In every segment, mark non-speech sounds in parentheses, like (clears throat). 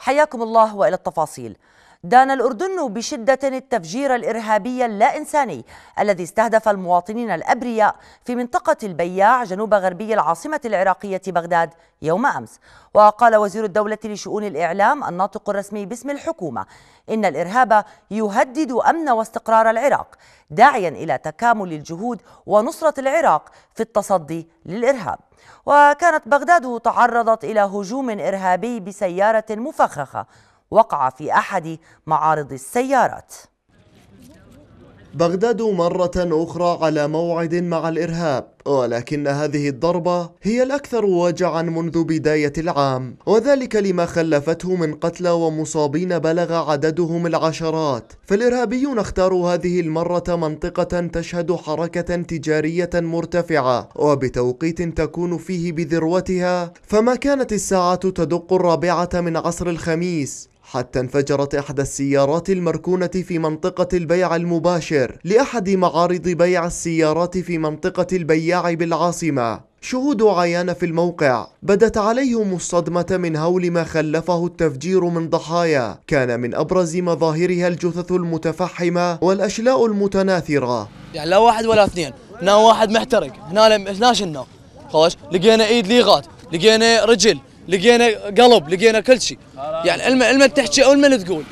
حياكم الله والى التفاصيل دان الأردن بشدة التفجير الإرهابي اللا إنساني الذي استهدف المواطنين الأبرياء في منطقة البياع جنوب غربي العاصمة العراقية بغداد يوم أمس وقال وزير الدولة لشؤون الإعلام الناطق الرسمي باسم الحكومة إن الإرهاب يهدد أمن واستقرار العراق داعيا إلى تكامل الجهود ونصرة العراق في التصدي للإرهاب وكانت بغداد تعرضت إلى هجوم إرهابي بسيارة مفخخة وقع في أحد معارض السيارات بغداد مرة أخرى على موعد مع الإرهاب ولكن هذه الضربة هي الأكثر وجعا منذ بداية العام وذلك لما خلفته من قتلى ومصابين بلغ عددهم العشرات فالإرهابيون اختاروا هذه المرة منطقة تشهد حركة تجارية مرتفعة وبتوقيت تكون فيه بذروتها فما كانت الساعة تدق الرابعة من عصر الخميس حتى انفجرت إحدى السيارات المركونة في منطقة البيع المباشر لأحد معارض بيع السيارات في منطقة البياع بالعاصمة شهود عيان في الموقع بدت عليهم الصدمة من هول ما خلفه التفجير من ضحايا كان من أبرز مظاهرها الجثث المتفحمة والأشلاء المتناثرة يعني لا واحد ولا اثنين هنا واحد محترق هنا هنا شنو خوش لقينا ايد ليغات لقينا رجل لقينا قلب لقينا كل شيء يعني الم تحكي او الم تقول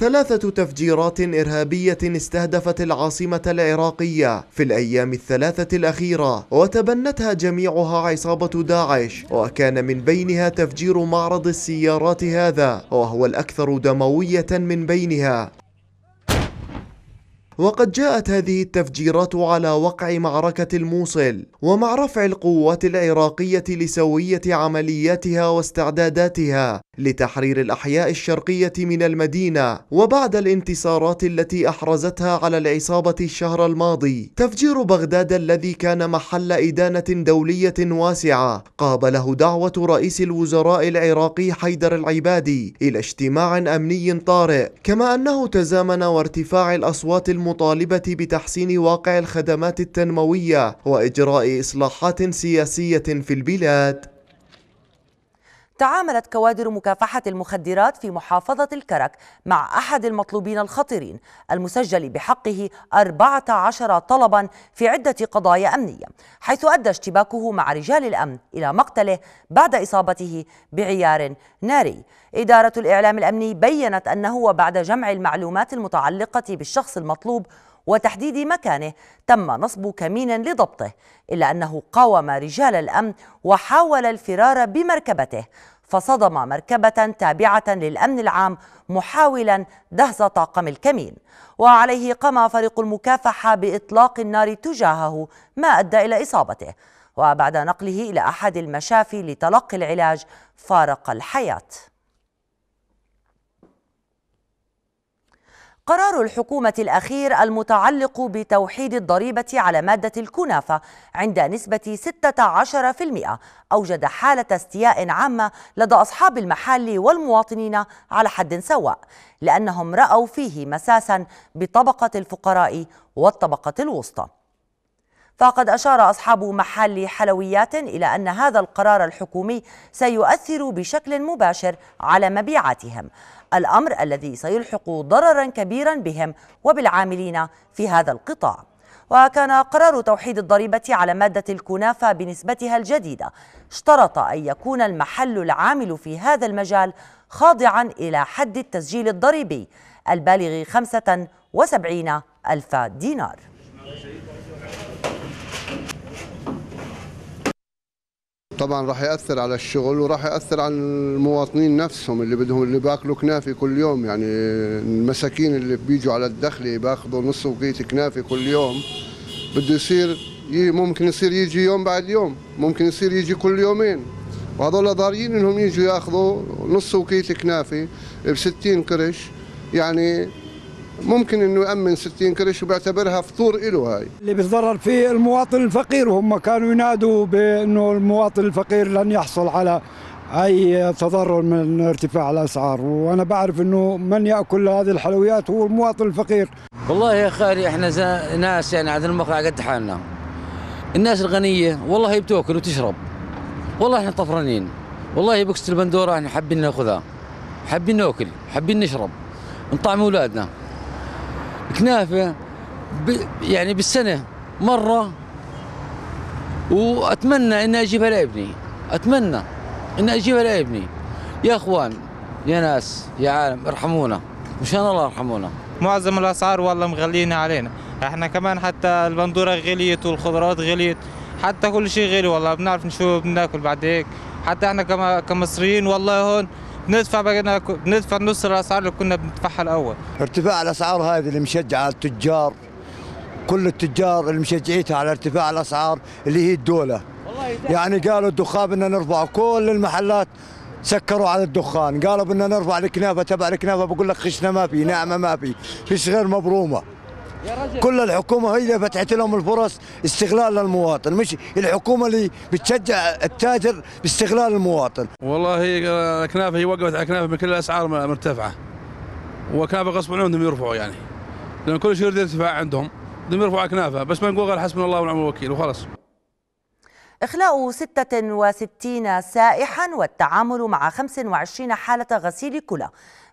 ثلاثة تفجيرات إرهابية استهدفت العاصمة العراقية في الأيام الثلاثة الأخيرة وتبنتها جميعها عصابة داعش وكان من بينها تفجير معرض السيارات هذا وهو الأكثر دموية من بينها وقد جاءت هذه التفجيرات على وقع معركة الموصل ومع رفع القوات العراقية لسوية عملياتها واستعداداتها لتحرير الأحياء الشرقية من المدينة وبعد الانتصارات التي أحرزتها على العصابة الشهر الماضي تفجير بغداد الذي كان محل إدانة دولية واسعة قابله دعوة رئيس الوزراء العراقي حيدر العبادي إلى اجتماع أمني طارئ كما أنه تزامن وارتفاع الأصوات المطالبة بتحسين واقع الخدمات التنموية وإجراء إصلاحات سياسية في البلاد تعاملت كوادر مكافحة المخدرات في محافظة الكرك مع أحد المطلوبين الخطيرين المسجل بحقه 14 طلبا في عدة قضايا أمنية حيث أدى اشتباكه مع رجال الأمن إلى مقتله بعد إصابته بعيار ناري إدارة الإعلام الأمني بيّنت أنه بعد جمع المعلومات المتعلقة بالشخص المطلوب وتحديد مكانه تم نصب كمين لضبطه إلا أنه قاوم رجال الأمن وحاول الفرار بمركبته فصدم مركبة تابعة للأمن العام محاولا دهس طاقم الكمين وعليه قام فريق المكافحة بإطلاق النار تجاهه ما أدى إلى إصابته وبعد نقله إلى أحد المشافي لتلقي العلاج فارق الحياة قرار الحكومة الأخير المتعلق بتوحيد الضريبة على مادة الكنافة عند نسبة 16% أوجد حالة استياء عامة لدى أصحاب المحل والمواطنين على حد سواء لأنهم رأوا فيه مساسا بطبقة الفقراء والطبقة الوسطى فقد أشار أصحاب محل حلويات إلى أن هذا القرار الحكومي سيؤثر بشكل مباشر على مبيعاتهم الأمر الذي سيلحق ضررا كبيرا بهم وبالعاملين في هذا القطاع وكان قرار توحيد الضريبة على مادة الكنافة بنسبتها الجديدة اشترط أن يكون المحل العامل في هذا المجال خاضعا إلى حد التسجيل الضريبي البالغ 75 ألف دينار طبعا راح ياثر على الشغل وراح ياثر على المواطنين نفسهم اللي بدهم اللي باكلوا كنافه كل يوم يعني المساكين اللي بيجوا على الدخله باخذوا نص وقيت كنافه كل يوم بده يصير ممكن يصير يجي يوم بعد يوم ممكن يصير يجي كل يومين وهذول ضاريين انهم يجوا ياخذوا نص وقيت كنافه ب 60 قرش يعني ممكن انه يامن 60 قرش وبيعتبرها فطور له هاي اللي بيتضرر فيه المواطن الفقير وهم كانوا ينادوا بانه المواطن الفقير لن يحصل على اي تضرر من ارتفاع الاسعار وانا بعرف انه من ياكل هذه الحلويات هو المواطن الفقير والله يا خالي احنا ناس يعني عندنا المقطع قد حالنا الناس الغنيه والله بتاكل وتشرب والله احنا طفرانين والله بكسة البندوره احنا حابين ناخذها حابين ناكل حابين نشرب نطعم اولادنا كنافه يعني بالسنه مره واتمنى اني اجيبها لابني اتمنى اني اجيبها لابني يا اخوان يا ناس يا عالم ارحمونا مشان الله ارحمونا معظم الاسعار والله مغلينا علينا احنا كمان حتى البندوره غليت والخضروات غليت حتى كل شيء غلي والله بنعرف شو بناكل بعد هيك حتى احنا كمصريين والله هون بندفع بقينا بندفع نص الاسعار اللي كنا بندفعها الاول ارتفاع الاسعار هذه اللي مشجعه التجار كل التجار اللي مشجعيتها على ارتفاع الاسعار اللي هي الدوله يعني قالوا الدخان بدنا نرفع كل المحلات سكروا على الدخان قالوا بدنا نرفع الكنافه تبع الكنافه بقول لك خشنا ما في ناعمه ما في فيش غير مبرومه كل الحكومة هي اللي فتحت لهم الفرص استغلال للمواطن مش الحكومة اللي بتشجع التاجر باستغلال المواطن والله كنافة هي وقفت على أكنافه بكل الأسعار مرتفعة وكنافه غصب عنهم بدهم يرفعوا يعني لأن كل شيء يرتفع عندهم بدهم يرفعوا كنافه بس ما نقول حسبنا الله ونعم الوكيل وخلاص إخلاء 66 سائحا والتعامل مع 25 حالة غسيل كلى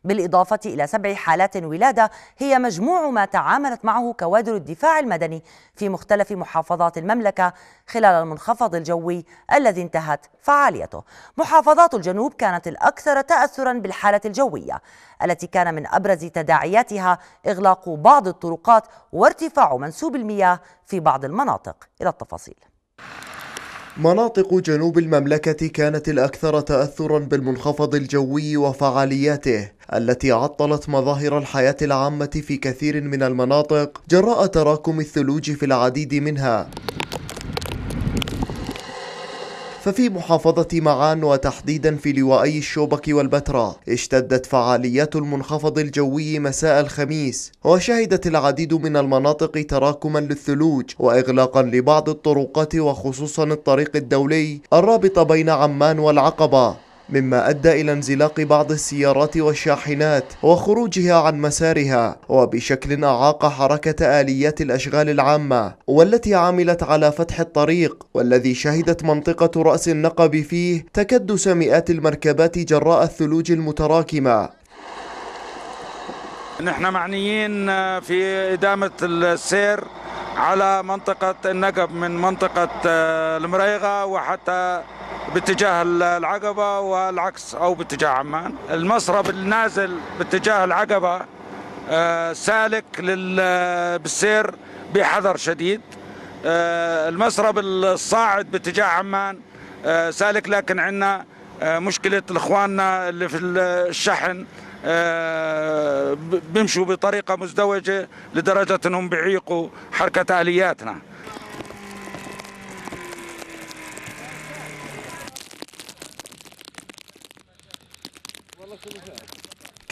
بالإضافة إلى سبع حالات ولادة هي مجموع ما تعاملت معه كوادر الدفاع المدني في مختلف محافظات المملكة خلال المنخفض الجوي الذي انتهت فعاليته محافظات الجنوب كانت الأكثر تأثرا بالحالة الجوية التي كان من أبرز تداعياتها إغلاق بعض الطرقات وارتفاع منسوب المياه في بعض المناطق إلى التفاصيل مناطق جنوب المملكة كانت الأكثر تأثرا بالمنخفض الجوي وفعالياته التي عطلت مظاهر الحياة العامة في كثير من المناطق جراء تراكم الثلوج في العديد منها ففي محافظة معان وتحديدا في لوائي الشوبك والبتراء اشتدت فعاليات المنخفض الجوي مساء الخميس وشهدت العديد من المناطق تراكما للثلوج وإغلاقا لبعض الطرقات وخصوصا الطريق الدولي الرابط بين عمان والعقبة مما أدى إلى انزلاق بعض السيارات والشاحنات وخروجها عن مسارها وبشكل أعاق حركة آليات الأشغال العامة والتي عملت على فتح الطريق والذي شهدت منطقة رأس النقب فيه تكدس مئات المركبات جراء الثلوج المتراكمة نحن معنيين آه، في إدامة السير على منطقة النقب من منطقة آه، المريغة وحتى باتجاه العقبة والعكس أو باتجاه عمان المصرب النازل باتجاه العقبة آه، سالك بالسير بحذر شديد المسرب الصاعد باتجاه عمان سالك لكن عندنا مشكلة إخواننا اللي في الشحن آه، بيمشوا بطريقه مزدوجه لدرجه انهم بيعيقوا حركه الياتنا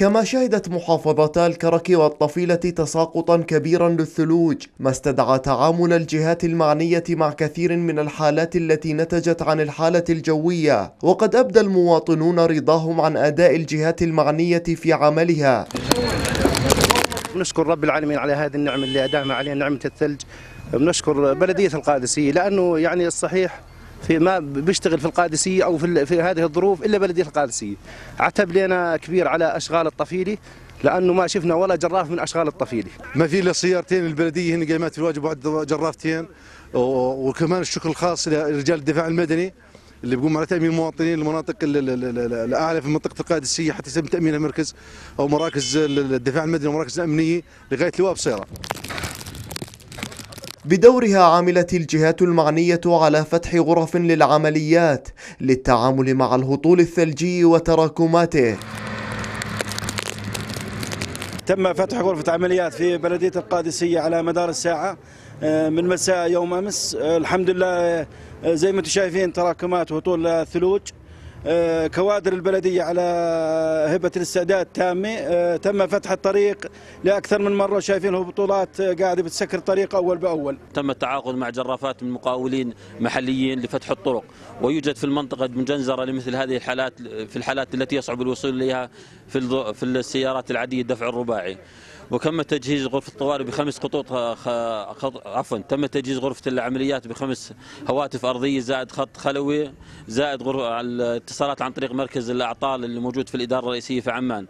كما شهدت محافظتا الكرك والطفيلة تساقطا كبيرا للثلوج ما استدعى تعامل الجهات المعنية مع كثير من الحالات التي نتجت عن الحالة الجوية وقد أبدى المواطنون رضاهم عن أداء الجهات المعنية في عملها نشكر رب العالمين على هذه النعمة اللي أدامها علينا نعمة الثلج بنشكر بلدية القادسية لأنه يعني الصحيح في ما بيشتغل في القادسيه او في, في هذه الظروف الا بلديه القادسيه عتب لنا كبير على اشغال الطفيلي لانه ما شفنا ولا جراف من اشغال الطفيلي ما في الا سيارتين البلديه هنا قايمات في الواجب وعد جرافتين وكمان الشكر الخاص لرجال الدفاع المدني اللي بيقوم على تامين المواطنين المناطق الاعلى في منطقه القادسيه حتى يتم تامينها مركز او مراكز الدفاع المدني ومراكز الامنيه لغايه لواء بصيره بدورها عملت الجهات المعنية على فتح غرف للعمليات للتعامل مع الهطول الثلجي وتراكماته تم فتح غرفة عمليات في بلدية القادسية على مدار الساعة آه، من مساء يوم أمس آه، الحمد لله آه، زي ما انتم شايفين تراكمات وهطول الثلوج آه، كوادر البلدية على هبة الاستعداد تامة آه، تم فتح الطريق لأكثر من مرة شايفينه بطولات آه، قاعدة بتسكر الطريق أول بأول تم التعاقد مع جرافات من مقاولين محليين لفتح الطرق ويوجد في المنطقة مجنزرة لمثل هذه الحالات في الحالات التي يصعب الوصول إليها في السيارات العادية الدفع الرباعي وكم تجهيز غرفة الطوارئ بخمس خطوط خط عفوا تم تجهيز غرفة العمليات بخمس هواتف أرضية زائد خط خلوي زائد غرفة الاتصالات عن طريق مركز الأعطال الموجود في الإدارة الرئيسية في عمان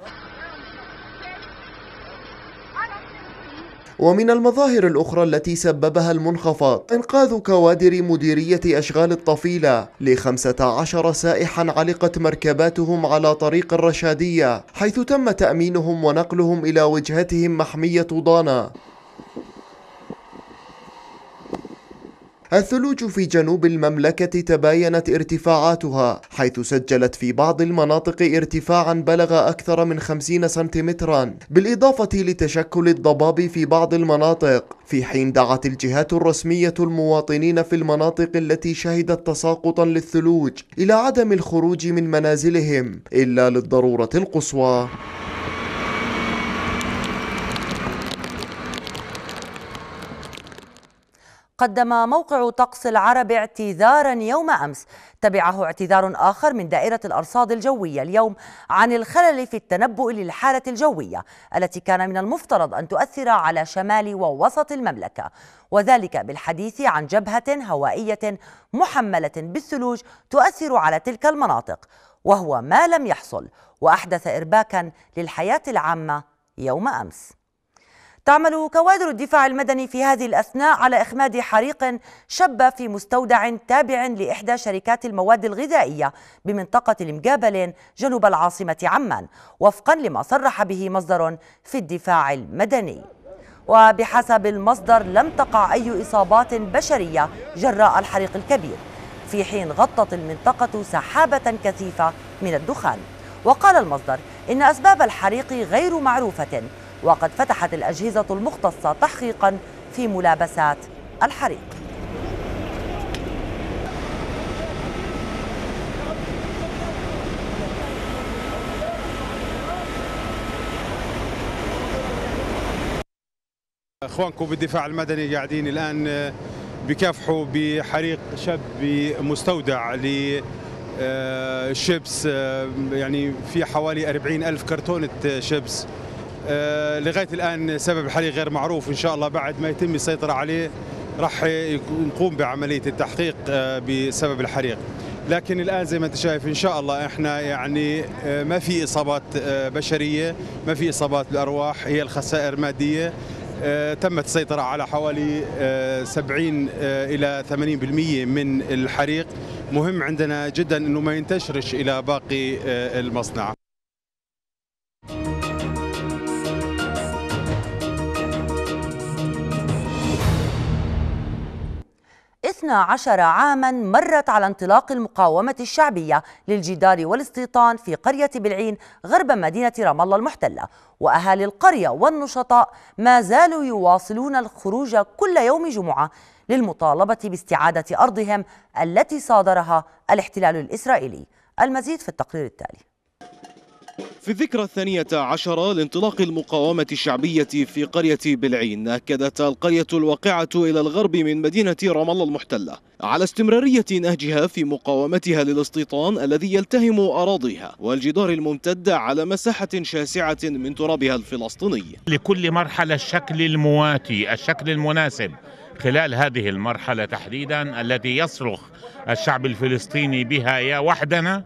ومن المظاهر الأخرى التي سببها المنخفض إنقاذ كوادر مديرية أشغال الطفيلة لخمسة عشر سائحا علقت مركباتهم على طريق الرشادية حيث تم تأمينهم ونقلهم إلى وجهتهم محمية ضانا الثلوج في جنوب المملكة تباينت ارتفاعاتها حيث سجلت في بعض المناطق ارتفاعا بلغ أكثر من 50 سنتيمترا بالإضافة لتشكل الضباب في بعض المناطق في حين دعت الجهات الرسمية المواطنين في المناطق التي شهدت تساقطا للثلوج إلى عدم الخروج من منازلهم إلا للضرورة القصوى قدم موقع طقس العرب اعتذارا يوم أمس تبعه اعتذار آخر من دائرة الأرصاد الجوية اليوم عن الخلل في التنبؤ للحالة الجوية التي كان من المفترض أن تؤثر على شمال ووسط المملكة وذلك بالحديث عن جبهة هوائية محملة بالثلوج تؤثر على تلك المناطق وهو ما لم يحصل وأحدث إرباكا للحياة العامة يوم أمس تعمل كوادر الدفاع المدني في هذه الأثناء على إخماد حريق شب في مستودع تابع لإحدى شركات المواد الغذائية بمنطقة المجابلين جنوب العاصمة عمان وفقا لما صرح به مصدر في الدفاع المدني وبحسب المصدر لم تقع أي إصابات بشرية جراء الحريق الكبير في حين غطت المنطقة سحابة كثيفة من الدخان وقال المصدر إن أسباب الحريق غير معروفة وقد فتحت الأجهزة المختصة تحقيقا في ملابسات الحريق اخوانكم بالدفاع المدني قاعدين الان آه، بكافحوا بحريق شب بمستودع لشيبس آه، آه، يعني في حوالي 40 ألف كرتونة شيبس آه، لغايه الان سبب الحريق غير معروف ان شاء الله بعد ما يتم السيطره عليه راح نقوم بعمليه التحقيق آه، بسبب الحريق لكن الان زي ما انت شايف ان شاء الله احنا يعني آه، ما في اصابات بشريه ما في اصابات بالارواح هي الخسائر ماديه تمت السيطرة على حوالي 70 إلى 80% من الحريق مهم عندنا جدا أنه ما ينتشرش إلى باقي المصنع 12 عاما مرت على انطلاق المقاومة الشعبية للجدار والاستيطان في قرية بلعين غرب مدينة رام الله المحتلة وأهالي القرية والنشطاء ما زالوا يواصلون الخروج كل يوم جمعة للمطالبة باستعادة أرضهم التي صادرها الاحتلال الإسرائيلي المزيد في التقرير التالي في الذكرى الثانية عشرة لانطلاق المقاومة الشعبية في قرية بلعين أكدت القرية الواقعة إلى الغرب من مدينة رام الله المحتلة على استمرارية نهجها في مقاومتها للاستيطان الذي يلتهم أراضيها والجدار الممتد على مساحة شاسعة من ترابها الفلسطيني لكل مرحلة الشكل المواتي الشكل المناسب خلال هذه المرحلة تحديدا التي يصرخ الشعب الفلسطيني بها يا وحدنا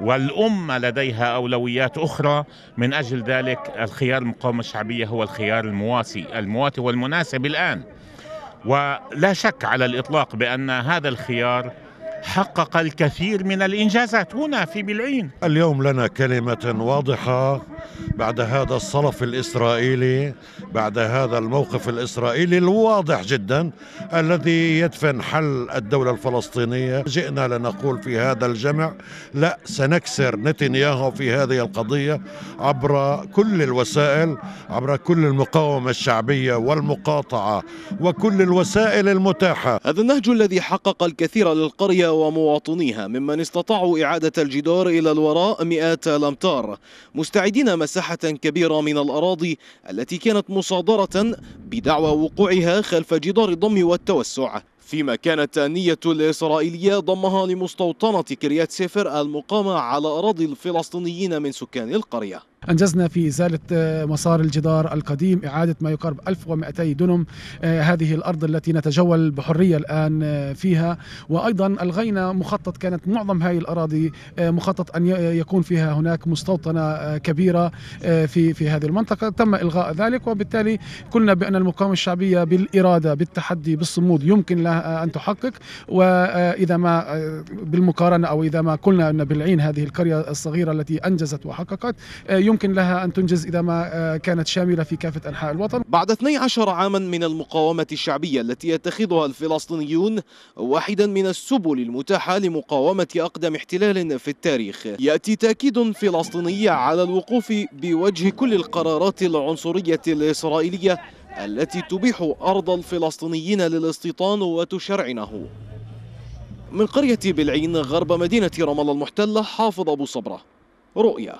والأمة لديها أولويات أخرى من أجل ذلك الخيار المقاومة الشعبية هو الخيار المواسي المواتي والمناسب الآن ولا شك على الإطلاق بأن هذا الخيار حقق الكثير من الإنجازات هنا في بلعين اليوم لنا كلمة واضحة بعد هذا الصلف الإسرائيلي بعد هذا الموقف الإسرائيلي الواضح جدا الذي يدفن حل الدولة الفلسطينية جئنا لنقول في هذا الجمع لا سنكسر نتنياهو في هذه القضية عبر كل الوسائل عبر كل المقاومة الشعبية والمقاطعة وكل الوسائل المتاحة هذا النهج الذي حقق الكثير للقرية ومواطنيها ممن استطاعوا إعادة الجدار إلى الوراء مئات الأمتار مستعدين مساحة كبيرة من الأراضي التي كانت مصادرة بدعوى وقوعها خلف جدار الضم والتوسع فيما كانت النية الإسرائيلية ضمها لمستوطنة كريات سيفر المقامة على أراضي الفلسطينيين من سكان القرية أنجزنا في إزالة آه، مسار الجدار القديم إعادة ما يقارب 1200 دنم آه، هذه الأرض التي نتجول بحرية الآن آه، فيها وأيضا ألغينا مخطط كانت معظم هذه الأراضي مخطط أن يكون فيها هناك مستوطنة كبيرة في في هذه المنطقة تم إلغاء ذلك وبالتالي قلنا بأن المقاومة الشعبية بالإرادة بالتحدي بالصمود يمكن لها أن تحقق وإذا ما بالمقارنة أو إذا ما قلنا أن بالعين هذه القرية الصغيرة التي أنجزت وحققت يمكن يمكن لها أن تنجز إذا ما آه، كانت شاملة في كافة أنحاء الوطن بعد 12 عاما من المقاومة الشعبية التي يتخذها الفلسطينيون واحدا من السبل المتاحة لمقاومة أقدم احتلال في التاريخ يأتي تأكيد فلسطيني على الوقوف بوجه كل القرارات العنصرية الإسرائيلية التي تبيح أرض الفلسطينيين للاستيطان وتشرعنه من قرية بلعين غرب مدينة رام الله المحتلة حافظ أبو صبرة رؤيا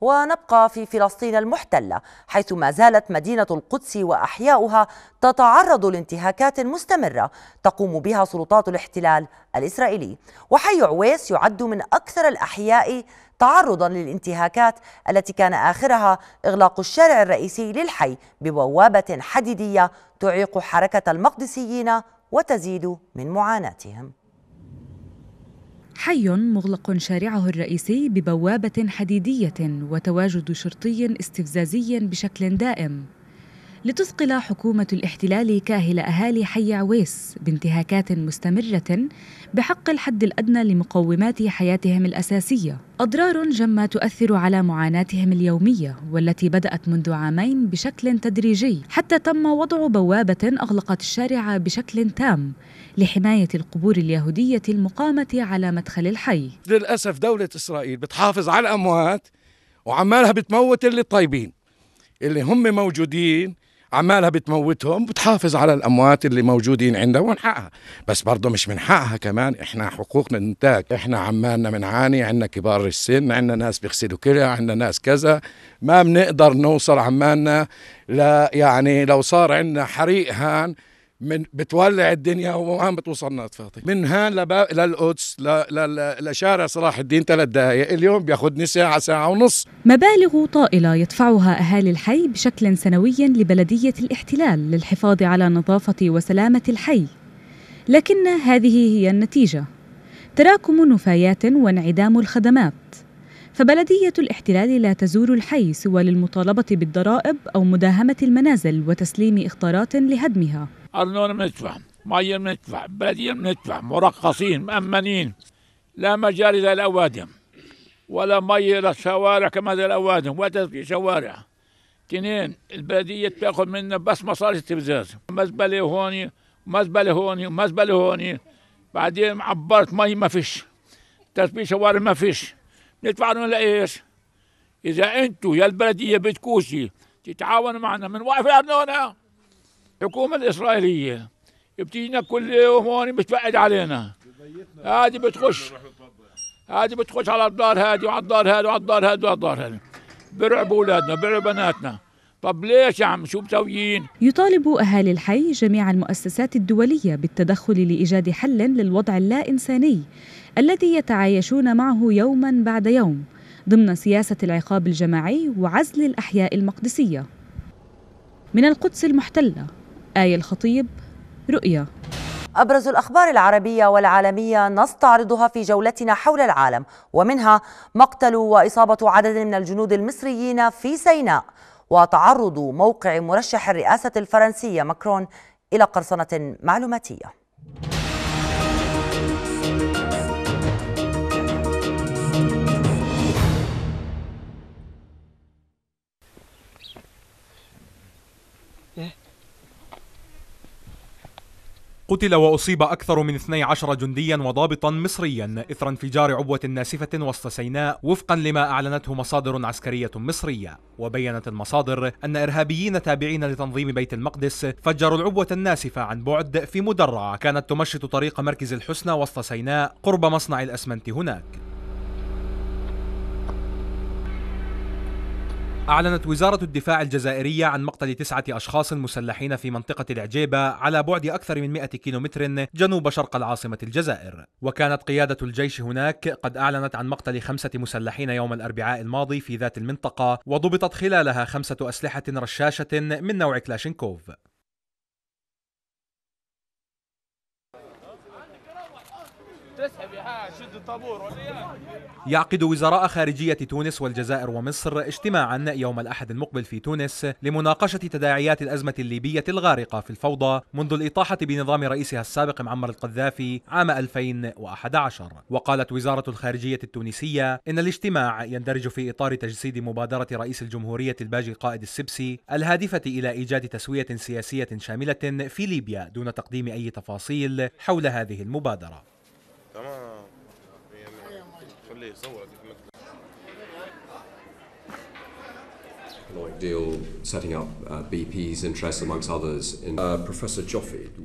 ونبقى في فلسطين المحتلة حيث ما زالت مدينة القدس وأحياؤها تتعرض لانتهاكات مستمرة تقوم بها سلطات الاحتلال الإسرائيلي وحي عويس يعد من أكثر الأحياء تعرضا للانتهاكات التي كان آخرها إغلاق الشارع الرئيسي للحي ببوابة حديدية تعيق حركة المقدسيين وتزيد من معاناتهم حي مغلق شارعه الرئيسي ببوابة حديدية وتواجد شرطي استفزازي بشكل دائم لتثقل حكومة الاحتلال كاهل أهالي حي عويس بانتهاكات مستمرة بحق الحد الأدنى لمقومات حياتهم الأساسية أضرار جمه تؤثر على معاناتهم اليومية والتي بدأت منذ عامين بشكل تدريجي حتى تم وضع بوابة أغلقت الشارع بشكل تام لحماية القبور اليهودية المقامة على مدخل الحي للأسف دولة إسرائيل بتحافظ على الأموات وعمالها بتموت اللي طيبين اللي هم موجودين عمالها بتموتهم بتحافظ على الاموات اللي موجودين عندها ومن حقها بس برضه مش من حقها كمان احنا حقوقنا انتاج احنا عمالنا بنعاني عندنا كبار السن عندنا ناس بيغسلوا كلى عندنا ناس كذا ما بنقدر نوصل عمالنا لا يعني لو صار عندنا حريق هان من بتولع الدنيا وعم بتوصلنا فاطي من هان لبا... للقدس ل... ل... لشارع صلاح الدين ثلاث دقائق اليوم بياخذني ساعه ساعه ونص مبالغ طائله يدفعها اهالي الحي بشكل سنوي لبلديه الاحتلال للحفاظ على نظافه وسلامه الحي لكن هذه هي النتيجه تراكم نفايات وانعدام الخدمات فبلدية الاحتلال لا تزور الحي سوى للمطالبة بالضرائب أو مداهمة المنازل وتسليم إخطارات لهدمها أرنون بندفع مي بندفع بلدية بندفع مرخصين مأمنين لا مجال إلى الأوادم ولا مي إلى الشوارع كما إلى الأوادم في شوارع اثنين البلدية تاخذ منا بس مصاري استفزاز مزبلة هوني مزبلة هوني مزبلة هوني بعدين عبرت مي ما فيش تسبيح شوارع ما فيش ندفع لهم لايش؟ إذا أنتوا يا البلدية بدكوشي تتعاونوا معنا من واقف الأرنونة الحكومة الإسرائيلية بتجينا كل يوم هون بتبعد علينا هذه بتخش هذه بتخش على الدار هذه وعلى الدار هذه وعلى الدار هذه وعلى الدار هذه برعب اولادنا برعب بناتنا طب ليش يا عم شو مسويين؟ يطالب أهالي الحي جميع المؤسسات الدولية بالتدخل لإيجاد حل للوضع اللا إنساني الذي يتعايشون معه يوما بعد يوم ضمن سياسة العقاب الجماعي وعزل الأحياء المقدسية من القدس المحتلة آية الخطيب رؤيا أبرز الأخبار العربية والعالمية نستعرضها في جولتنا حول العالم ومنها مقتل وإصابة عدد من الجنود المصريين في سيناء وتعرض موقع مرشح الرئاسة الفرنسية ماكرون إلى قرصنة معلوماتية قتل وأصيب أكثر من 12 جنديا وضابطا مصريا إثر انفجار عبوة ناسفة وسط سيناء وفقا لما أعلنته مصادر عسكرية مصرية وبينت المصادر أن إرهابيين تابعين لتنظيم بيت المقدس فجروا العبوة الناسفة عن بعد في مدرعة كانت تمشط طريق مركز الحسنى وسط سيناء قرب مصنع الأسمنت هناك أعلنت وزارة الدفاع الجزائرية عن مقتل تسعة أشخاص مسلحين في منطقة العجيبة على بعد أكثر من 100 كيلومتر جنوب شرق العاصمة الجزائر وكانت قيادة الجيش هناك قد أعلنت عن مقتل خمسة مسلحين يوم الأربعاء الماضي في ذات المنطقة وضبطت خلالها خمسة أسلحة رشاشة من نوع كلاشينكوف تسحب يا حاج شد الطابور ولا يعقد وزراء خارجية تونس والجزائر ومصر اجتماعا يوم الأحد المقبل في تونس لمناقشة تداعيات الأزمة الليبية الغارقة في الفوضى منذ الإطاحة بنظام رئيسها السابق معمر القذافي عام 2011 وقالت وزارة الخارجية التونسية إن الاجتماع يندرج في إطار تجسيد مبادرة رئيس الجمهورية الباجي قائد السبسي الهادفة إلى إيجاد تسوية سياسية شاملة في ليبيا دون تقديم أي تفاصيل حول هذه المبادرة تمام Uh, uh,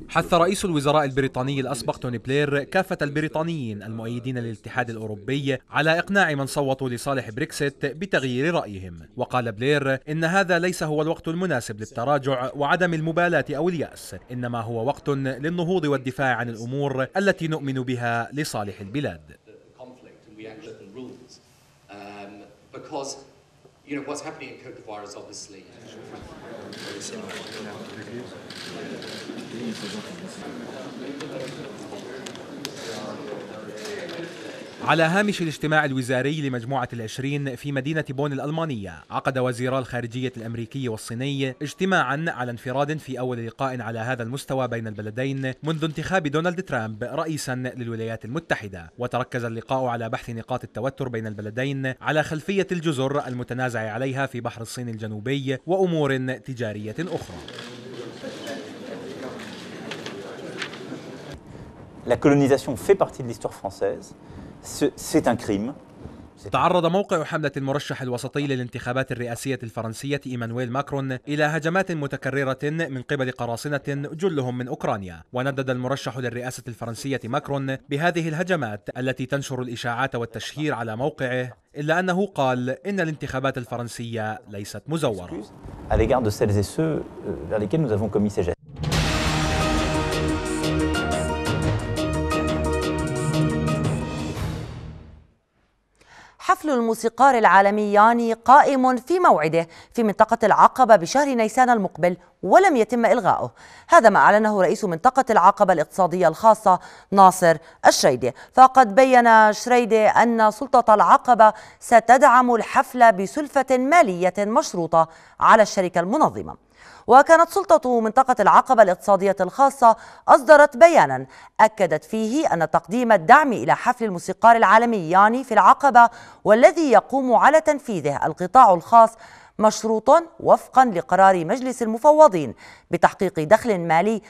حث رئيس الوزراء البريطاني الأسبق توني بلير كافة البريطانيين المؤيدين للاتحاد الأوروبي على إقناع من صوتوا لصالح بريكسيت بتغيير رأيهم وقال بلير إن هذا ليس هو الوقت المناسب للتراجع وعدم المبالاة أو اليأس إنما هو وقت للنهوض والدفاع عن الأمور التي نؤمن بها لصالح البلاد because you know, what's happening in Cote d'Ivoire is obviously... على هامش الاجتماع الوزاري لمجموعة العشرين في مدينة بون الألمانية عقد وزيرا الخارجية الأمريكي والصيني اجتماعا على انفراد في أول لقاء على هذا المستوى بين البلدين منذ انتخاب دونالد ترامب رئيسا للولايات المتحدة وتركز اللقاء على بحث نقاط التوتر بين البلدين على خلفية الجزر المتنازع عليها في بحر الصين الجنوبي وأمور تجارية أخرى La colonisation fait partie de l'histoire française. C'est un crime. تعرض موقع حملة المرشح الوسطي للانتخابات الرئاسية الفرنسية إيمانويل ماكرون إلى هجمات متكررة من قبل قراصنة جلهم من أوكرانيا وندد المرشح للرئاسة الفرنسية ماكرون بهذه الهجمات التي تنشر الإشاعات والتشهير على موقعه إلا أنه قال إن الانتخابات الفرنسية ليست مزورة حفل الموسيقار العالميان قائم في موعده في منطقة العقبة بشهر نيسان المقبل ولم يتم إلغاؤه هذا ما أعلنه رئيس منطقة العقبة الاقتصادية الخاصة ناصر الشريدي فقد بيّن شريدي أن سلطة العقبة ستدعم الحفل بسلفة مالية مشروطة على الشركة المنظمة وكانت سلطة منطقة العقبة الاقتصادية الخاصة أصدرت بيانا أكدت فيه أن تقديم الدعم إلى حفل الموسيقار العالمي ياني في العقبة والذي يقوم على تنفيذه القطاع الخاص مشروط وفقا لقرار مجلس المفوضين بتحقيق دخل مالي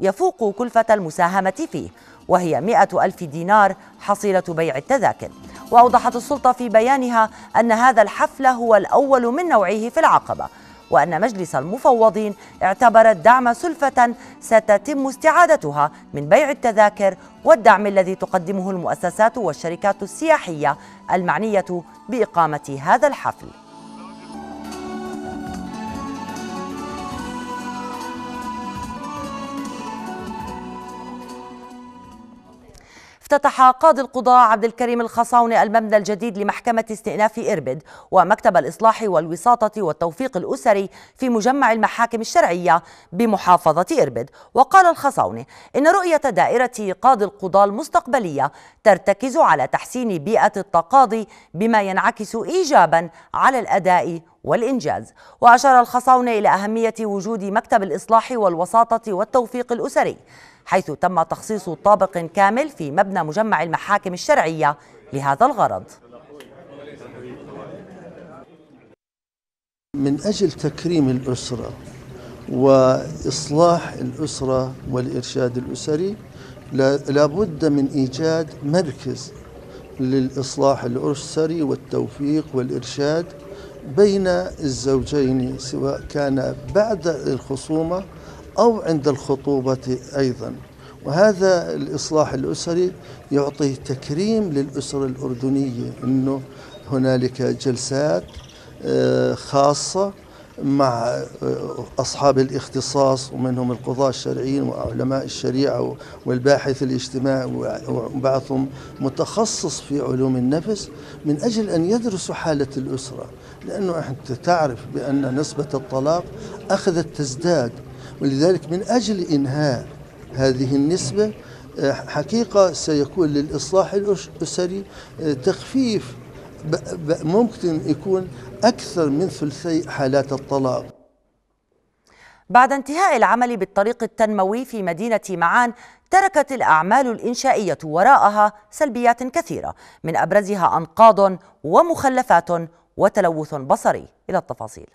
يفوق كلفة المساهمة فيه وهي مئة ألف دينار حصيلة بيع التذاكر وأوضحت السلطة في بيانها أن هذا الحفل هو الأول من نوعه في العقبة وأن مجلس المفوضين اعتبر الدعم سلفة ستتم استعادتها من بيع التذاكر والدعم الذي تقدمه المؤسسات والشركات السياحية المعنية بإقامة هذا الحفل افتتح قاضي القضاء عبد الكريم الخصاوني المبنى الجديد لمحكمة استئناف إربد ومكتب الإصلاح والوساطة والتوفيق الأسري في مجمع المحاكم الشرعية بمحافظة إربد وقال الخصاوني إن رؤية دائرة قاضي القضاء المستقبلية ترتكز على تحسين بيئة التقاضي بما ينعكس إيجابا على الأداء والإنجاز وأشار الخصاونة إلى أهمية وجود مكتب الإصلاح والوساطة والتوفيق الأسري حيث تم تخصيص طابق كامل في مبنى مجمع المحاكم الشرعية لهذا الغرض من أجل تكريم الأسرة وإصلاح الأسرة والإرشاد الأسري لابد من إيجاد مركز للإصلاح الأسري والتوفيق والإرشاد بين الزوجين سواء كان بعد الخصومة أو عند الخطوبة أيضا وهذا الإصلاح الأسري يعطي تكريم للأسرة الأردنية أنه هنالك جلسات آه، خاصة مع آه، أصحاب الاختصاص ومنهم القضاة الشرعيين وعلماء الشريعة والباحث الاجتماعي وبعضهم متخصص في علوم النفس من أجل أن يدرسوا حالة الأسرة لأنه أنت تعرف بأن نسبة الطلاق أخذت تزداد ولذلك من أجل إنهاء هذه النسبة آه، حقيقة سيكون للإصلاح الأسري آه، تخفيف ممكن يكون أكثر من ثلثي حالات الطلاق بعد انتهاء العمل بالطريق التنموي في مدينة معان تركت الأعمال الإنشائية وراءها سلبيات كثيرة من أبرزها أنقاض ومخلفات وتلوث بصري إلى التفاصيل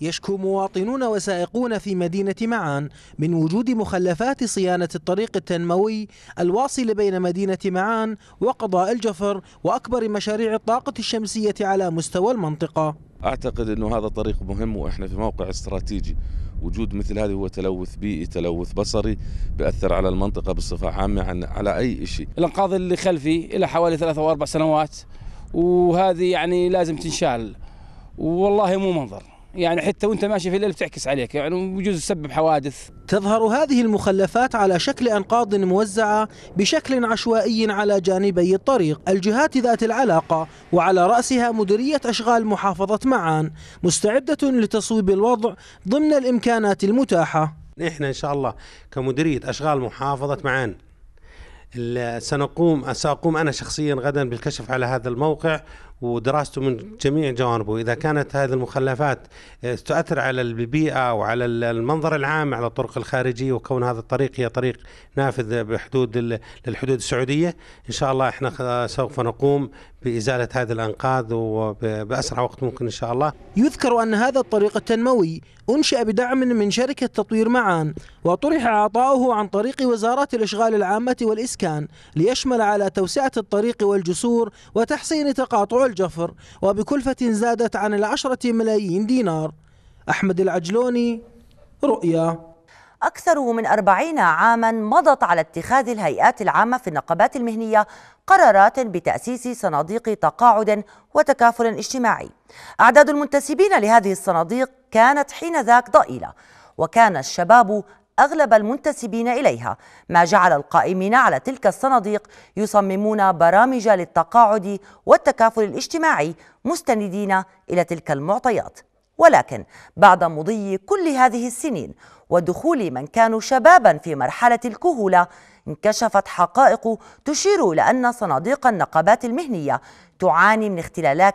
يشكو مواطنون وسائقون في مدينة معان من وجود مخلفات صيانة الطريق التنموي الواصل بين مدينة معان وقضاء الجفر وأكبر مشاريع الطاقة الشمسية على مستوى المنطقة أعتقد أنه هذا الطريق مهم وإحنا في موقع استراتيجي وجود مثل هذا هو تلوث بيئي تلوث بصري بأثر على المنطقة بصفة عامة عن على أي شيء الانقاض اللي خلفي إلى حوالي ثلاثة أو أربع سنوات وهذه يعني لازم تنشال والله مو منظر يعني حتى وانت ماشي في الليل بتعكس عليك يعني بجوز تسبب حوادث تظهر هذه المخلفات على شكل أنقاض موزعة بشكل عشوائي على جانبي الطريق الجهات ذات العلاقة وعلى رأسها مديرية أشغال محافظة معان مستعدة لتصويب الوضع ضمن الإمكانات المتاحة نحن إن شاء الله كمديرية أشغال محافظة معان سنقوم سأقوم أنا شخصيا غدا بالكشف على هذا الموقع ودراسته من جميع جوانبه إذا كانت هذه المخلفات آه، تؤثر على البيئة وعلى المنظر العام على الطرق الخارجية وكون هذا الطريق هي طريق نافذ بحدود للحدود السعودية إن شاء الله إحنا سوف نقوم بإزالة هذه الأنقاض وبأسرع وقت ممكن إن شاء الله يذكر أن هذا الطريق التنموي أنشأ بدعم من شركة تطوير معان وطرح عطاؤه عن طريق وزارة الإشغال العامة والإسكان ليشمل على توسعة الطريق والجسور وتحسين تقاطع والجفر وبكلفة زادت عن العشرة ملايين دينار أحمد العجلوني رؤيا أكثر من أربعين عاما مضت على اتخاذ الهيئات العامة في النقابات المهنية قرارات بتأسيس صناديق تقاعد وتكافل اجتماعي أعداد المنتسبين لهذه الصناديق كانت حين ذاك ضئيلة وكان الشباب أغلب المنتسبين إليها ما جعل القائمين على تلك الصناديق يصممون برامج للتقاعد والتكافل الاجتماعي مستندين إلى تلك المعطيات ولكن بعد مضي كل هذه السنين ودخول من كانوا شبابا في مرحلة الكهولة انكشفت حقائق تشير إلى أن صناديق النقابات المهنية تعاني من اختلالات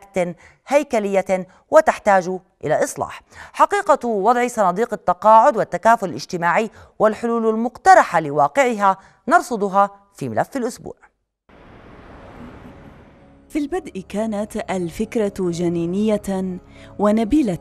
هيكلية وتحتاج إلى إصلاح. حقيقة وضع صناديق التقاعد والتكافل الاجتماعي والحلول المقترحة لواقعها نرصدها في ملف الأسبوع. في البدء كانت الفكرة جنينية ونبيلة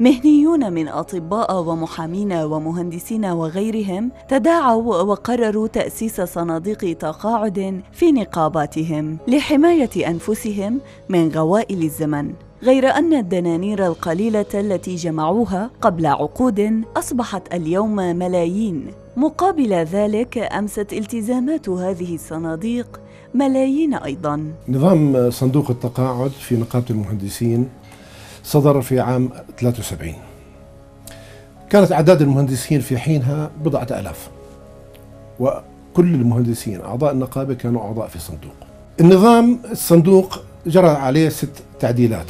مهنيون من أطباء ومحامين ومهندسين وغيرهم تداعوا وقرروا تأسيس صناديق تقاعد في نقاباتهم لحماية أنفسهم من غوائل الزمن غير أن الدنانير القليلة التي جمعوها قبل عقود أصبحت اليوم ملايين مقابل ذلك أمست التزامات هذه الصناديق ملايين أيضا نظام صندوق التقاعد في نقابة المهندسين صدر في عام 73 كانت أعداد المهندسين في حينها بضعة ألاف وكل المهندسين أعضاء النقابة كانوا أعضاء في صندوق النظام الصندوق جرى عليه ست تعديلات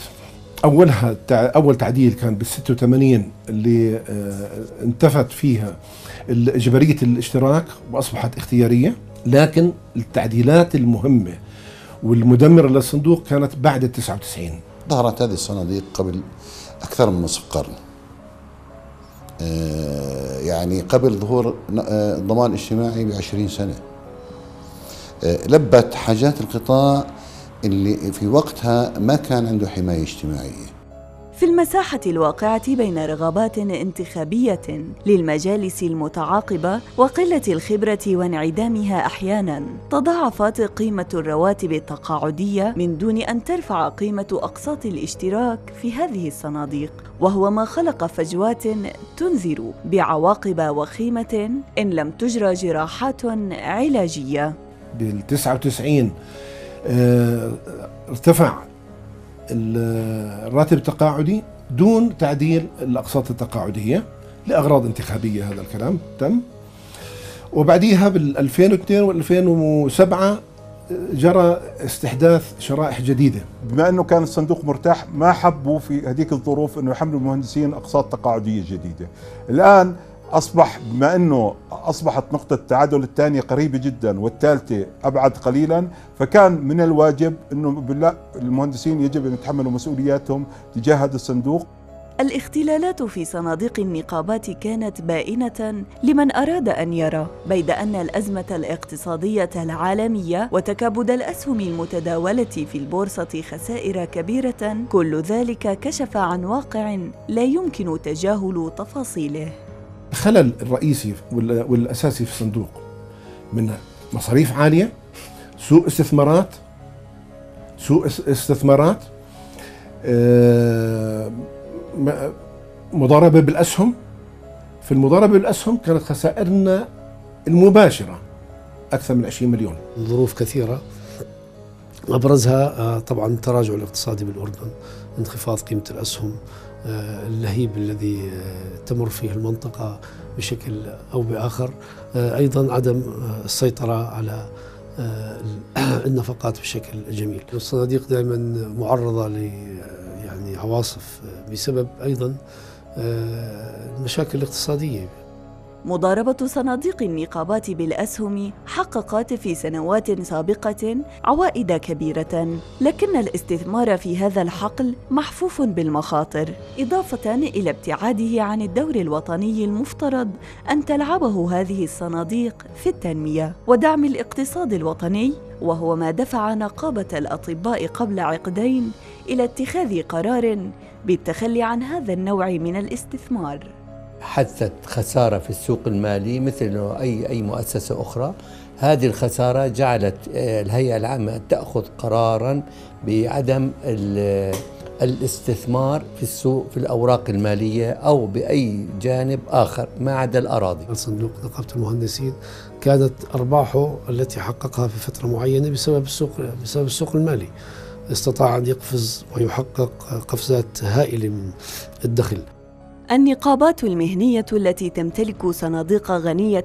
أولها أول تعديل كان بال 86 اللي آه، انتفت فيها إجبارية الاشتراك وأصبحت اختيارية لكن التعديلات المهمة والمدمرة للصندوق كانت بعد ال 99 ظهرت هذه الصناديق قبل أكثر من نصف قرن آه، يعني قبل ظهور آه، ضمان اجتماعي بعشرين سنة آه، لبت حاجات القطاع اللي في وقتها ما كان عنده حماية اجتماعية في المساحة الواقعة بين رغبات انتخابية للمجالس المتعاقبة وقلة الخبرة وانعدامها أحياناً، تضاعفت قيمة الرواتب التقاعدية من دون أن ترفع قيمة أقساط الاشتراك في هذه الصناديق، وهو ما خلق فجوات تنذر بعواقب وخيمة إن لم تجرى جراحات علاجية. بال 99 آه، ارتفع الراتب التقاعدي دون تعديل الأقساط التقاعدية لأغراض انتخابية هذا الكلام تم وبعديها بال 2002 و 2007 جرى استحداث شرائح جديده. بما انه كان الصندوق مرتاح ما حبوا في هذيك الظروف انه يحملوا المهندسين اقساط تقاعديه جديده. الان اصبح بما انه اصبحت نقطه التعادل الثانيه قريبه جدا والثالثه ابعد قليلا فكان من الواجب انه المهندسين يجب ان يتحملوا مسؤولياتهم تجاه هذا الصندوق الاختلالات في صناديق النقابات كانت بائنة لمن أراد أن يرى، بيد أن الأزمة الاقتصادية العالمية وتكابد الأسهم المتداولة في البورصة خسائر كبيرة، كل ذلك كشف عن واقع لا يمكن تجاهل تفاصيله. الخلل الرئيسي والاساسي في الصندوق من مصاريف عاليه سوء استثمارات سوء استثمارات آه، مضاربه بالاسهم في المضاربه بالاسهم كانت خسائرنا المباشره اكثر من 20 مليون ظروف كثيره ابرزها آه، طبعا التراجع الاقتصادي بالاردن انخفاض قيمه الاسهم آه، اللهيب الذي آه، تمر فيه المنطقة بشكل أو بآخر آه، أيضا عدم السيطرة على (clears throat) النفقات بشكل جميل الصناديق دائما معرضة لعواصف يعني بسبب أيضا المشاكل الاقتصادية مضاربة صناديق النقابات بالأسهم حققت في سنوات سابقة عوائد كبيرة، لكن الاستثمار في هذا الحقل محفوف بالمخاطر، إضافة إلى ابتعاده عن الدور الوطني المفترض أن تلعبه هذه الصناديق في التنمية ودعم الاقتصاد الوطني وهو ما دفع نقابة الأطباء قبل عقدين إلى اتخاذ قرار بالتخلي عن هذا النوع من الاستثمار حدثت خسارة في السوق المالي مثل أي أي مؤسسة أخرى هذه الخسارة جعلت آه، الهيئة العامة تأخذ قرارا بعدم الاستثمار في السوق في الأوراق المالية أو بأي جانب آخر ما عدا الأراضي صندوق نقابة المهندسين كانت أرباحه التي حققها في فترة معينة بسبب السوق بسبب السوق المالي استطاع أن يقفز ويحقق قفزات هائلة من الدخل النقابات المهنية التي تمتلك صناديق غنية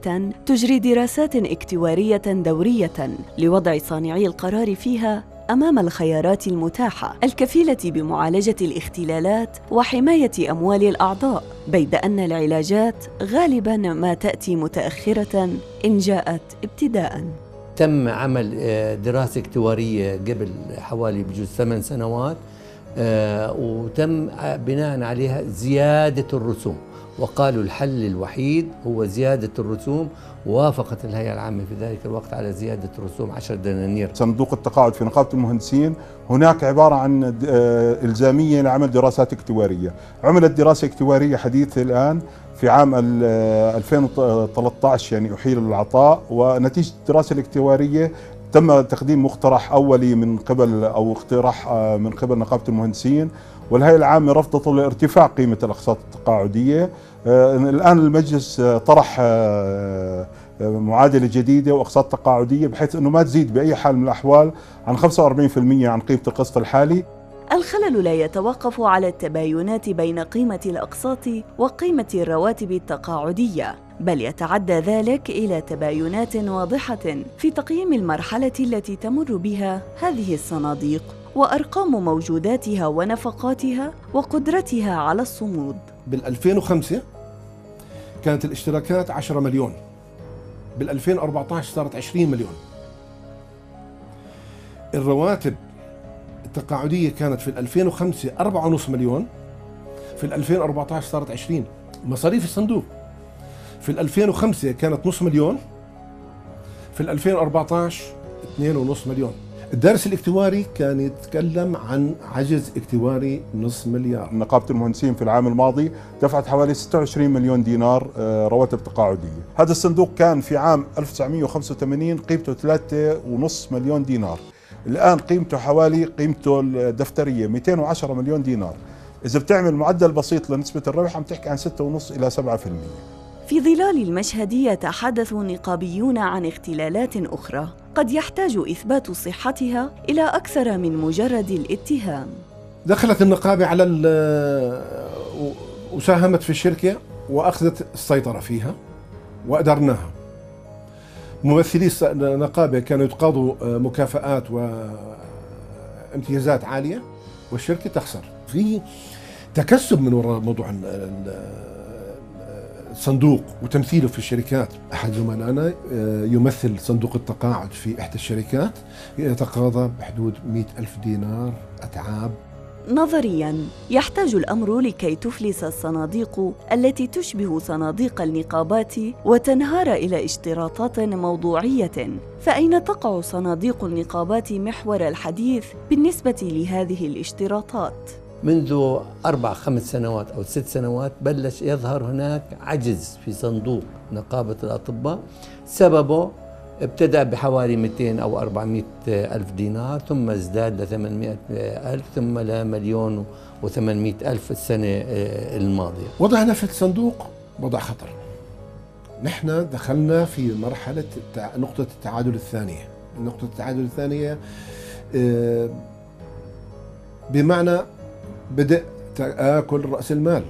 تجري دراسات اكتوارية دورية لوضع صانعي القرار فيها امام الخيارات المتاحه الكفيله بمعالجه الاختلالات وحمايه اموال الاعضاء بيد ان العلاجات غالبا ما تاتي متاخره ان جاءت ابتداء تم عمل آه، دراسه اكتواريه قبل حوالي بجوز ثمان سنوات آه، وتم بناء عليها زيادة الرسوم وقالوا الحل الوحيد هو زيادة الرسوم وافقت الهيئة العامة في ذلك الوقت على زيادة الرسوم 10 دنانير صندوق التقاعد في نقابة المهندسين هناك عبارة عن آه، إلزامية لعمل دراسات اكتوارية عملت دراسة اكتوارية حديثة الآن في عام 2013 آه، يعني أحيل العطاء ونتيجة الدراسة الاكتوارية تم تقديم مقترح اولي من قبل او اقتراح آه، من قبل نقابه المهندسين والهيئه العامه رفضت لارتفاع قيمه الاقساط التقاعديه آه، الان المجلس آه، طرح معادله جديده واقساط تقاعديه بحيث انه ما تزيد باي حال من الاحوال عن 45% عن قيمه القسط الحالي الخلل لا يتوقف على التباينات بين قيمة الأقساط وقيمة الرواتب التقاعدية، بل يتعدى ذلك إلى تباينات واضحة في تقييم المرحلة التي تمر بها هذه الصناديق، وأرقام موجوداتها ونفقاتها وقدرتها على الصمود. بال 2005 كانت الاشتراكات 10 مليون. بال 2014 صارت 20 مليون. الرواتب التقاعديه كانت في 2005 4.5 مليون في 2014 صارت 20 مصاريف الصندوق في 2005 كانت نص مليون في 2014 2.5 مليون الدارس الاكتواري كان يتكلم عن عجز اكتواري نص مليار نقابة المهندسين في العام الماضي دفعت حوالي 26 مليون دينار آه، رواتب تقاعدية هذا الصندوق كان في عام 1985 قيمته 3.5 مليون دينار الآن قيمته حوالي قيمته الدفترية 210 مليون دينار إذا بتعمل معدل بسيط لنسبة الربح عم تحكي عن 6.5 إلى 7% في ظلال المشهد يتحدث النقابيون عن اختلالات أخرى قد يحتاج إثبات صحتها إلى أكثر من مجرد الاتهام دخلت النقابة على وساهمت في الشركة وأخذت السيطرة فيها وأدرناها ممثلي النقابه كانوا يتقاضوا آه، مكافآت وامتيازات آه، عاليه والشركه تخسر في تكسب من وراء موضوع الصندوق آه، وتمثيله في الشركات احد زملائنا يمثل صندوق التقاعد في احدى الشركات يتقاضى بحدود 100 ألف دينار اتعاب نظريا يحتاج الامر لكي تفلس الصناديق التي تشبه صناديق النقابات وتنهار الى اشتراطات موضوعيه فاين تقع صناديق النقابات محور الحديث بالنسبه لهذه الاشتراطات منذ أربع خمس سنوات أو ست سنوات بلش يظهر هناك عجز في صندوق نقابة الأطباء سببه ابتدأ بحوالي 200 أو 400 ألف دينار ثم ازداد ل 800 ألف ثم لمليون و800 ألف السنة آه، الماضية وضعنا في الصندوق وضع خطر نحن دخلنا في مرحلة نقطة التعادل الثانية نقطة التعادل الثانية آه، بمعنى بدء تآكل رأس المال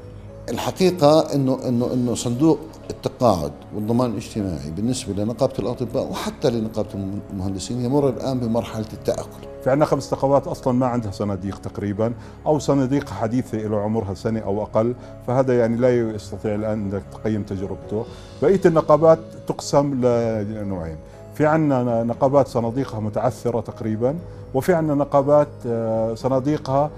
الحقيقة أنه أنه أنه صندوق التقاعد والضمان الاجتماعي بالنسبة لنقابة الأطباء وحتى لنقابة المهندسين يمر الآن بمرحلة التأكل في عندنا خمس نقابات أصلا ما عندها صناديق تقريبا أو صناديق حديثة له عمرها سنة أو أقل فهذا يعني لا يستطيع الآن أنك تقيم تجربته بقية النقابات تقسم لنوعين في عندنا نقابات صناديقها متعثرة تقريبا وفي عندنا نقابات آه، صناديقها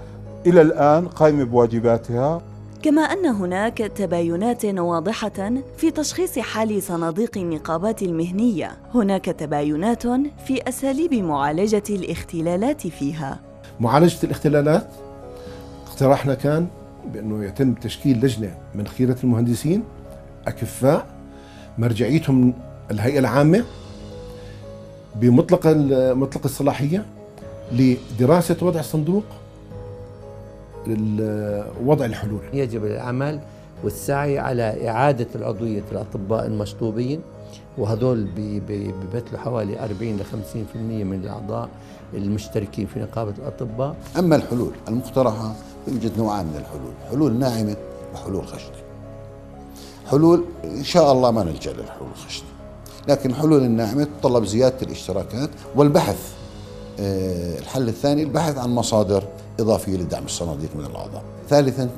إلى الآن قائمة بواجباتها كما أن هناك تباينات واضحة في تشخيص حال صناديق النقابات المهنية، هناك تباينات في أساليب معالجة الاختلالات فيها. معالجة الاختلالات اقتراحنا كان بأنه يتم تشكيل لجنة من خيرة المهندسين أكفاء مرجعيتهم الهيئة العامة بمطلق مطلق الصلاحية لدراسة وضع الصندوق وضع الحلول يجب العمل والسعي على إعادة العضوية الأطباء المشطوبين وهذول بيمثلوا حوالي 40 ل 50% من الأعضاء المشتركين في نقابة الأطباء أما الحلول المقترحة يوجد نوعان من الحلول حلول ناعمة وحلول خشنة حلول إن شاء الله ما نلجأ للحلول الخشنة لكن الحلول الناعمة تتطلب زيادة الاشتراكات والبحث آه، الحل الثاني البحث عن مصادر إضافية لدعم الصناديق من الأعضاء ثالثا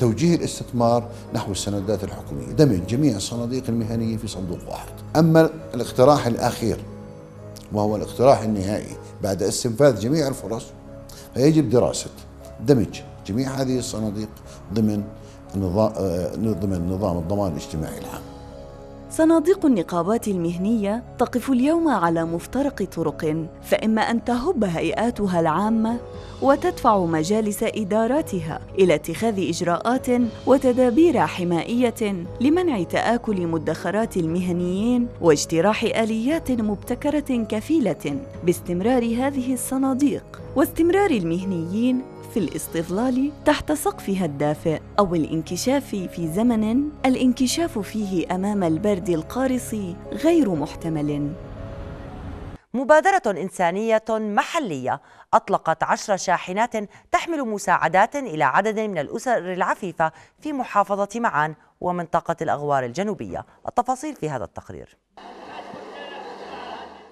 توجيه الاستثمار نحو السندات الحكومية دمج جميع الصناديق المهنية في صندوق واحد أما الاقتراح الأخير وهو الاقتراح النهائي بعد استنفاذ جميع الفرص فيجب دراسة دمج جميع هذه الصناديق ضمن نظام آه، ضمن نظام الضمان الاجتماعي العام صناديق النقابات المهنية تقف اليوم على مفترق طرق فإما أن تهب هيئاتها العامة وتدفع مجالس إداراتها إلى اتخاذ إجراءات وتدابير حمائية لمنع تآكل مدخرات المهنيين واجتراح آليات مبتكرة كفيلة باستمرار هذه الصناديق واستمرار المهنيين في الاستظلال تحت سقفها الدافئ أو الانكشاف في زمن الانكشاف فيه أمام البرد القارص غير محتمل مبادرة إنسانية محلية أطلقت عشر شاحنات تحمل مساعدات إلى عدد من الأسر العفيفة في محافظة معان ومنطقة الأغوار الجنوبية التفاصيل في هذا التقرير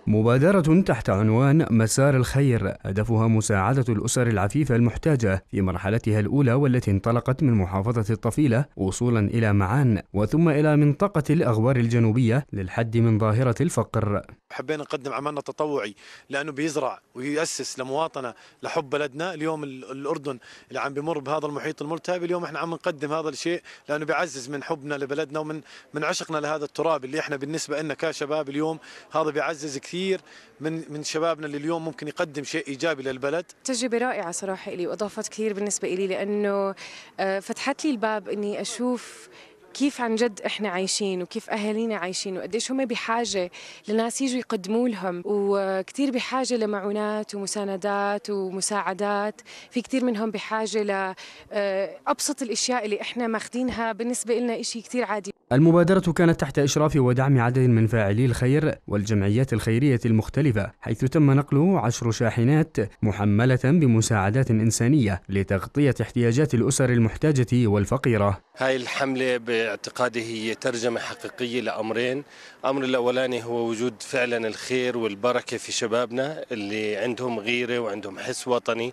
مبادرة تحت عنوان مسار الخير هدفها مساعدة الأسر العفيفة المحتاجة في مرحلتها الأولى والتي انطلقت من محافظة الطفيلة وصولا إلى معان وثم إلى منطقة الأغوار الجنوبية للحد من ظاهرة الفقر حبينا نقدم عملنا التطوعي لانه بيزرع ويؤسس لمواطنه لحب بلدنا اليوم الاردن اللي عم بمر بهذا المحيط الملتهب اليوم احنا عم نقدم هذا الشيء لانه بيعزز من حبنا لبلدنا ومن من عشقنا لهذا التراب اللي احنا بالنسبه لنا كشباب اليوم هذا بيعزز كثير من من شبابنا اللي اليوم ممكن يقدم شيء ايجابي للبلد تجربه رائعه صراحه لي واضافت كثير بالنسبه لي لانه آه، فتحت لي الباب اني اشوف كيف عن جد احنا عايشين وكيف اهالينا عايشين وقديش هم بحاجه لناس يجوا يقدموا لهم وكثير بحاجه لمعونات ومساندات ومساعدات في كثير منهم بحاجه لابسط آه، الاشياء اللي احنا ماخذينها بالنسبه لنا شيء كثير عادي المبادرة كانت تحت إشراف ودعم عدد من فاعلي الخير والجمعيات الخيرية المختلفة، حيث تم نقل عشر شاحنات محملة بمساعدات إنسانية لتغطية احتياجات الأسر المحتاجة والفقيرة. هاي الحملة باعتقادي هي ترجمة حقيقية لأمرين، الأمر الأولاني هو وجود فعلا الخير والبركة في شبابنا اللي عندهم غيرة وعندهم حس وطني،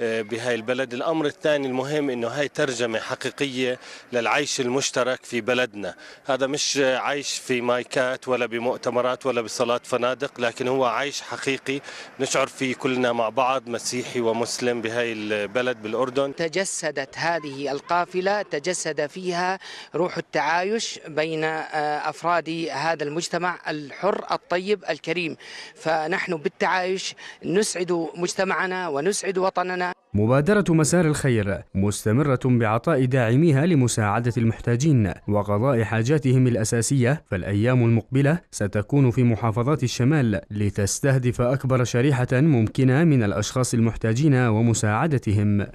بهاي البلد الأمر الثاني المهم أنه هاي ترجمة حقيقية للعيش المشترك في بلدنا هذا مش عيش في مايكات ولا بمؤتمرات ولا بصالات فنادق لكن هو عيش حقيقي نشعر فيه كلنا مع بعض مسيحي ومسلم بهاي البلد بالأردن تجسدت هذه القافلة تجسد فيها روح التعايش بين آه، أفراد هذا المجتمع الحر الطيب الكريم فنحن بالتعايش نسعد مجتمعنا ونسعد وطننا مبادرة مسار الخير مستمرة بعطاء داعميها لمساعدة المحتاجين وقضاء حاجاتهم الأساسية فالأيام المقبلة ستكون في محافظات الشمال لتستهدف أكبر شريحة ممكنة من الأشخاص المحتاجين ومساعدتهم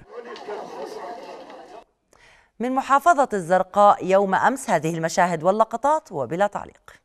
من محافظة الزرقاء يوم أمس هذه المشاهد واللقطات وبلا تعليق